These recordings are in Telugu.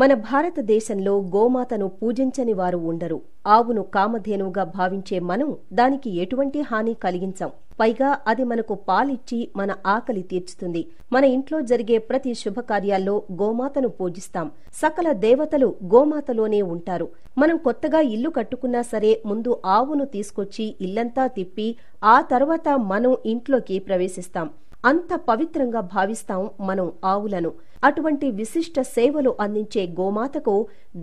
మన భారతదేశంలో గోమాతను పూజించని వారు ఉండరు ఆవును కామధేనువుగా భావించే మనం దానికి ఎటువంటి హాని కలిగించాం పైగా అది మనకు పాలిచ్చి మన ఆకలి తీర్చుతుంది మన ఇంట్లో జరిగే ప్రతి శుభకార్యాల్లో గోమాతను పూజిస్తాం సకల దేవతలు గోమాతలోనే ఉంటారు మనం కొత్తగా ఇల్లు కట్టుకున్నా సరే ముందు ఆవును తీసుకొచ్చి ఇల్లంతా తిప్పి ఆ తర్వాత మనం ఇంట్లోకి ప్రవేశిస్తాం అంత పవిత్రంగా భావిస్తాం మనం ఆవులను అటువంటి విశిష్ట సేవలు అందించే గోమాతకు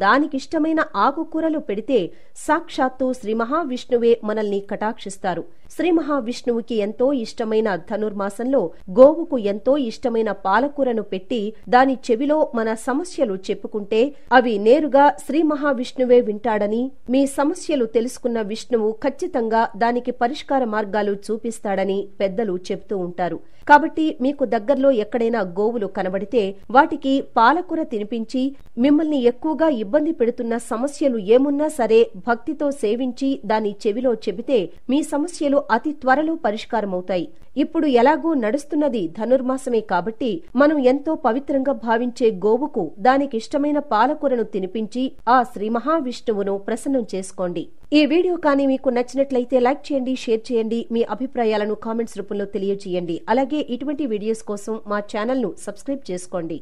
దానికిష్టమైన ఆకుకూరలు పెడితే సాక్షాత్తు శ్రీ మహావిష్ణువే మనల్ని కటాక్షిస్తారు శ్రీ మహావిష్ణువుకి ఎంతో ఇష్టమైన ధనుర్మాసంలో గోవుకు ఎంతో ఇష్టమైన పాలకూరను పెట్టి దాని చెవిలో మన సమస్యలు చెప్పుకుంటే అవి నేరుగా శ్రీ మహావిష్ణువే వింటాడని మీ సమస్యలు తెలుసుకున్న విష్ణువు ఖచ్చితంగా దానికి పరిష్కార మార్గాలు చూపిస్తాడని పెద్దలు చెప్తూ ఉంటారు కాబట్టి మీకు దగ్గరలో ఎక్కడైనా గోవులు కనబడితే వాటికి పాలకూర తినిపించి మిమ్మల్ని ఎక్కువగా ఇబ్బంది పెడుతున్న సమస్యలు ఏమున్నా సరే భక్తితో సేవించి దాని చెవిలో చెబితే మీ సమస్యలు అతి త్వరలో పరిష్కారమవుతాయి ఇప్పుడు ఎలాగూ నడుస్తున్నది ధనుర్మాసమే కాబట్టి మనం ఎంతో పవిత్రంగా భావించే గోవుకు దానికిష్టమైన పాలకూరను తినిపించి ఆ శ్రీ మహావిష్ణువును ప్రసన్నం చేసుకోండి ఈ వీడియో కానీ మీకు నచ్చినట్లయితే లైక్ చేయండి షేర్ చేయండి మీ అభిప్రాయాలను కామెంట్స్ రూపంలో తెలియజేయండి అలాగే ఇటువంటి వీడియోస్ కోసం మా ఛానల్ను సబ్స్క్రైబ్ చేసుకోండి